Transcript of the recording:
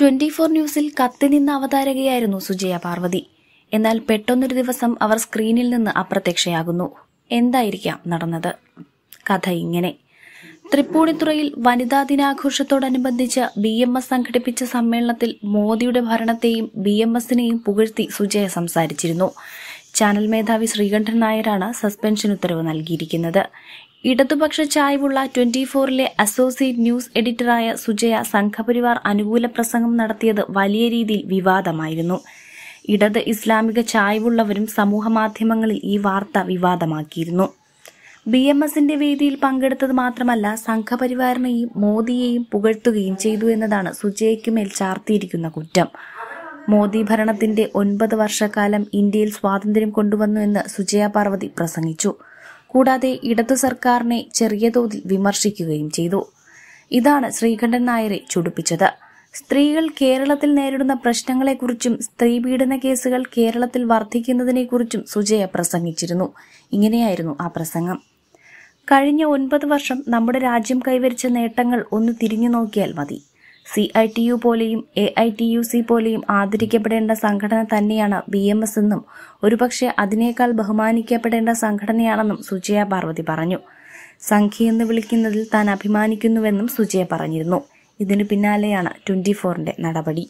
twenty four ന്യൂസിൽ കത്തിനിന്ന അവതാരകയായിരുന്നു സുജയ പാർവതി എന്നാൽ പെട്ടെന്നൊരു ദിവസം അവർ സ്ക്രീനിൽ നിന്ന് അപ്രത്യക്ഷയാകുന്നു എന്തായിരിക്കാം നടന്നത് കഥ ഇങ്ങനെ തൃപ്പൂണിത്തുറയിൽ വനിതാ ദിനാഘോഷത്തോടനുബന്ധിച്ച് ബി എം എസ് സംഘടിപ്പിച്ച സമ്മേളനത്തിൽ മോദിയുടെ ഭരണത്തെയും ബി എം എസിനെയും പുകഴ്ത്തി സുജയ സംസാരിച്ചിരുന്നു ചാനൽ മേധാവി ശ്രീകണ്ഠൻ നായരാണ് സസ്പെൻഷൻ ഉത്തരവ് നൽകിയിരിക്കുന്നത് ഇടതുപക്ഷ ചായ്വുള്ള ട്വന്റി ഫോറിലെ അസോസിയേറ്റ് ന്യൂസ് എഡിറ്ററായ സുജയ സംഘപരിവാർ അനുകൂല പ്രസംഗം നടത്തിയത് വലിയ രീതിയിൽ വിവാദമായിരുന്നു ഇടത് ഇസ്ലാമിക ചായ്വുള്ളവരും മാധ്യമങ്ങളിൽ ഈ വാർത്ത വിവാദമാക്കിയിരുന്നു ബി എം എസിന്റെ വേദിയിൽ പങ്കെടുത്തത് മാത്രമല്ല സംഘപരിവാറിനെയും മോദിയെയും പുകഴ്ത്തുകയും ചെയ്തു എന്നതാണ് സുജയ്ക്കുമേൽ ചാർത്തിയിരിക്കുന്ന കുറ്റം മോദി ഭരണത്തിന്റെ ഒൻപത് വർഷക്കാലം ഇന്ത്യയിൽ സ്വാതന്ത്ര്യം കൊണ്ടുവന്നു എന്ന് സുജയ പാർവതി പ്രസംഗിച്ചു കൂടാതെ ഇടതു സർക്കാരിനെ ചെറിയ തോതിൽ വിമർശിക്കുകയും ചെയ്തു ഇതാണ് ശ്രീകണ്ഠൻ നായരെ ചുടുപ്പിച്ചത് സ്ത്രീകൾ കേരളത്തിൽ നേരിടുന്ന പ്രശ്നങ്ങളെക്കുറിച്ചും സ്ത്രീ പീഡന കേസുകൾ കേരളത്തിൽ വർദ്ധിക്കുന്നതിനെക്കുറിച്ചും സുജയ പ്രസംഗിച്ചിരുന്നു ഇങ്ങനെയായിരുന്നു ആ പ്രസംഗം കഴിഞ്ഞ ഒൻപത് വർഷം നമ്മുടെ രാജ്യം കൈവരിച്ച നേട്ടങ്ങൾ ഒന്ന് തിരിഞ്ഞു നോക്കിയാൽ മതി സി ഐ ടി യു പോലെയും A I T U C പോലെയും ആദരിക്കപ്പെടേണ്ട സംഘടന തന്നെയാണ് ബി എം എസ് എന്നും ഒരുപക്ഷെ അതിനേക്കാൾ ബഹുമാനിക്കപ്പെടേണ്ട സംഘടനയാണെന്നും സുജയ പാർവതി പറഞ്ഞു സംഖ്യ എന്ന് വിളിക്കുന്നതിൽ താൻ അഭിമാനിക്കുന്നുവെന്നും സുജയ പറഞ്ഞിരുന്നു ഇതിനു പിന്നാലെയാണ് ട്വന്റി ഫോറിന്റെ നടപടി